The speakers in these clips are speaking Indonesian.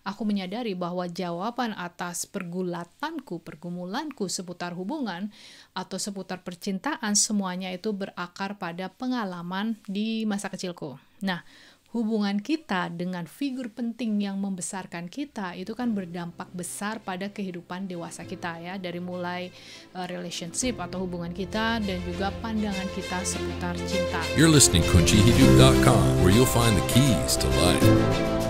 Aku menyadari bahwa jawaban atas pergulatanku, pergumulanku seputar hubungan atau seputar percintaan semuanya itu berakar pada pengalaman di masa kecilku. Nah, hubungan kita dengan figur penting yang membesarkan kita itu kan berdampak besar pada kehidupan dewasa kita ya, dari mulai uh, relationship atau hubungan kita dan juga pandangan kita seputar cinta. You're listening to where you'll find the keys to life.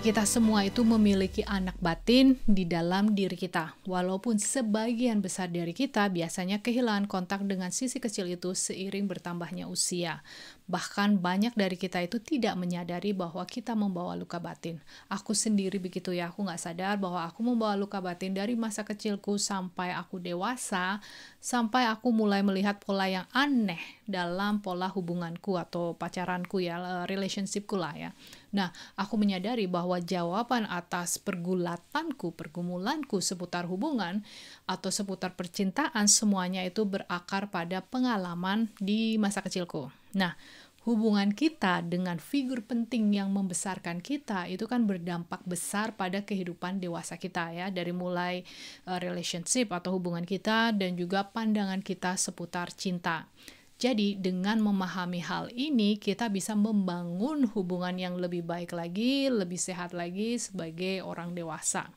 kita semua itu memiliki anak batin di dalam diri kita. Walaupun sebagian besar dari kita biasanya kehilangan kontak dengan sisi kecil itu seiring bertambahnya usia. Bahkan banyak dari kita itu tidak menyadari bahwa kita membawa luka batin. Aku sendiri begitu ya, aku nggak sadar bahwa aku membawa luka batin dari masa kecilku sampai aku dewasa, sampai aku mulai melihat pola yang aneh dalam pola hubunganku atau pacaranku ya, eh, relationshipku lah ya. Nah, aku menyadari bahwa jawaban atas pergulatanku, pergumulanku seputar hubungan atau seputar percintaan semuanya itu berakar pada pengalaman di masa kecilku. Nah, hubungan kita dengan figur penting yang membesarkan kita itu kan berdampak besar pada kehidupan dewasa kita ya dari mulai uh, relationship atau hubungan kita dan juga pandangan kita seputar cinta. Jadi dengan memahami hal ini kita bisa membangun hubungan yang lebih baik lagi, lebih sehat lagi sebagai orang dewasa.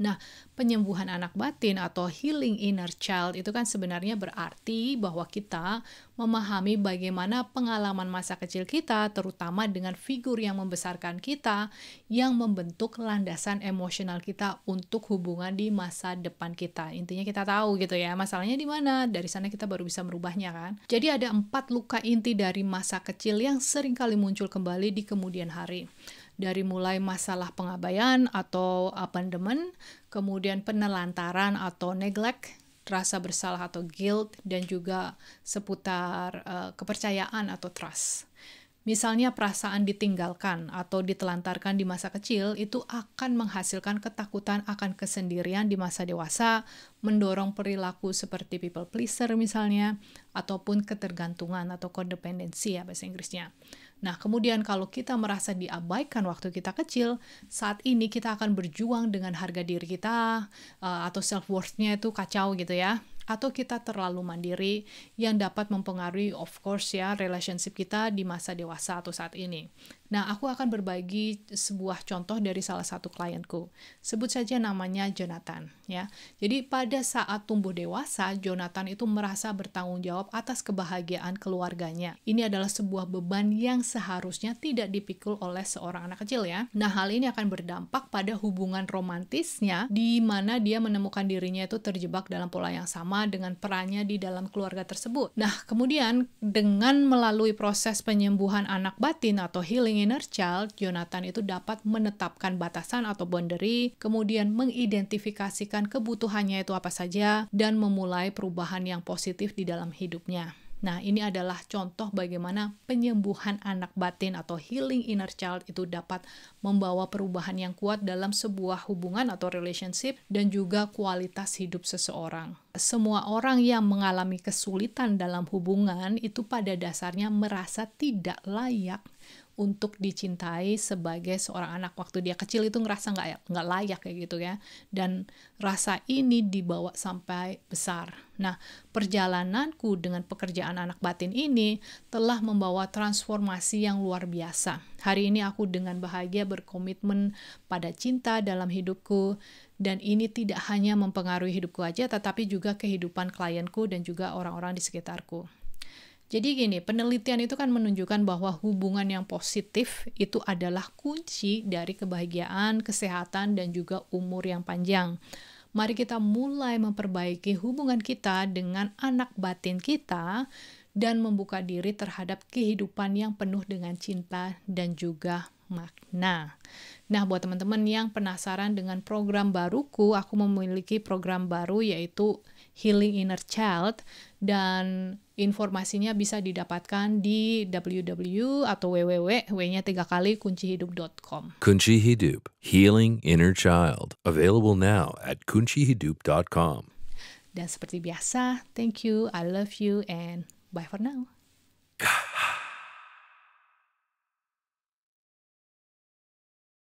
Nah, penyembuhan anak batin atau healing inner child itu kan sebenarnya berarti bahwa kita memahami bagaimana pengalaman masa kecil kita, terutama dengan figur yang membesarkan kita, yang membentuk landasan emosional kita untuk hubungan di masa depan kita. Intinya kita tahu gitu ya, masalahnya di mana, dari sana kita baru bisa merubahnya kan. Jadi ada empat luka inti dari masa kecil yang seringkali muncul kembali di kemudian hari dari mulai masalah pengabaian atau abandonment kemudian penelantaran atau neglect, rasa bersalah atau guilt, dan juga seputar uh, kepercayaan atau trust. Misalnya perasaan ditinggalkan atau ditelantarkan di masa kecil itu akan menghasilkan ketakutan akan kesendirian di masa dewasa, mendorong perilaku seperti people pleaser misalnya, ataupun ketergantungan atau codependency ya bahasa Inggrisnya. Nah, kemudian kalau kita merasa diabaikan waktu kita kecil, saat ini kita akan berjuang dengan harga diri kita uh, atau self worth-nya itu kacau gitu ya atau kita terlalu mandiri yang dapat mempengaruhi of course ya relationship kita di masa dewasa atau saat ini. Nah, aku akan berbagi sebuah contoh dari salah satu klienku. Sebut saja namanya Jonathan ya. Jadi pada saat tumbuh dewasa, Jonathan itu merasa bertanggung jawab atas kebahagiaan keluarganya. Ini adalah sebuah beban yang seharusnya tidak dipikul oleh seorang anak kecil ya. Nah, hal ini akan berdampak pada hubungan romantisnya di mana dia menemukan dirinya itu terjebak dalam pola yang sama dengan perannya di dalam keluarga tersebut. Nah, kemudian dengan melalui proses penyembuhan anak batin atau healing inner child, Jonathan itu dapat menetapkan batasan atau boundary, kemudian mengidentifikasikan kebutuhannya itu apa saja, dan memulai perubahan yang positif di dalam hidupnya. Nah, ini adalah contoh bagaimana penyembuhan anak batin atau healing inner child itu dapat membawa perubahan yang kuat dalam sebuah hubungan atau relationship dan juga kualitas hidup seseorang. Semua orang yang mengalami kesulitan dalam hubungan itu pada dasarnya merasa tidak layak untuk dicintai sebagai seorang anak waktu dia kecil itu ngerasa nggak ya, nggak layak kayak gitu ya dan rasa ini dibawa sampai besar nah perjalananku dengan pekerjaan anak batin ini telah membawa transformasi yang luar biasa hari ini aku dengan bahagia berkomitmen pada cinta dalam hidupku dan ini tidak hanya mempengaruhi hidupku aja tetapi juga kehidupan klienku dan juga orang-orang di sekitarku jadi gini, penelitian itu kan menunjukkan bahwa hubungan yang positif itu adalah kunci dari kebahagiaan, kesehatan, dan juga umur yang panjang. Mari kita mulai memperbaiki hubungan kita dengan anak batin kita dan membuka diri terhadap kehidupan yang penuh dengan cinta dan juga makna. Nah, buat teman-teman yang penasaran dengan program baruku, aku memiliki program baru yaitu Healing Inner Child dan informasinya bisa didapatkan di www atau www wnya nya tiga kali kuncihidup.com. Kunci Hidup, Healing Inner Child, available now at kuncihidup.com. Dan seperti biasa, thank you, I love you, and bye for now.